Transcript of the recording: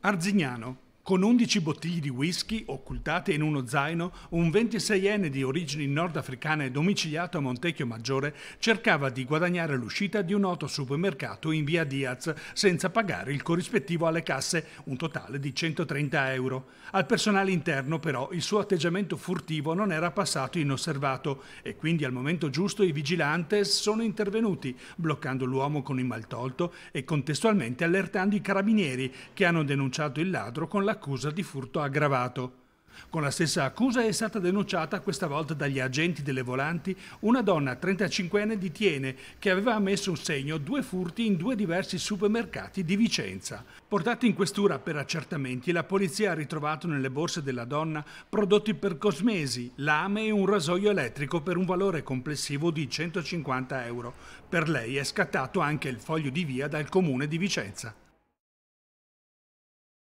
Arzignano con 11 bottiglie di whisky occultate in uno zaino, un 26enne di origini nordafricane domiciliato a Montecchio Maggiore cercava di guadagnare l'uscita di un noto supermercato in via Diaz senza pagare il corrispettivo alle casse, un totale di 130 euro. Al personale interno però il suo atteggiamento furtivo non era passato inosservato e quindi al momento giusto i vigilantes sono intervenuti, bloccando l'uomo con il maltolto e contestualmente allertando i carabinieri che hanno denunciato il ladro con la l'accusa di furto aggravato. Con la stessa accusa è stata denunciata questa volta dagli agenti delle volanti una donna 35enne di Tiene che aveva messo in segno due furti in due diversi supermercati di Vicenza. Portati in questura per accertamenti, la polizia ha ritrovato nelle borse della donna prodotti per cosmesi, lame e un rasoio elettrico per un valore complessivo di 150 euro. Per lei è scattato anche il foglio di via dal comune di Vicenza.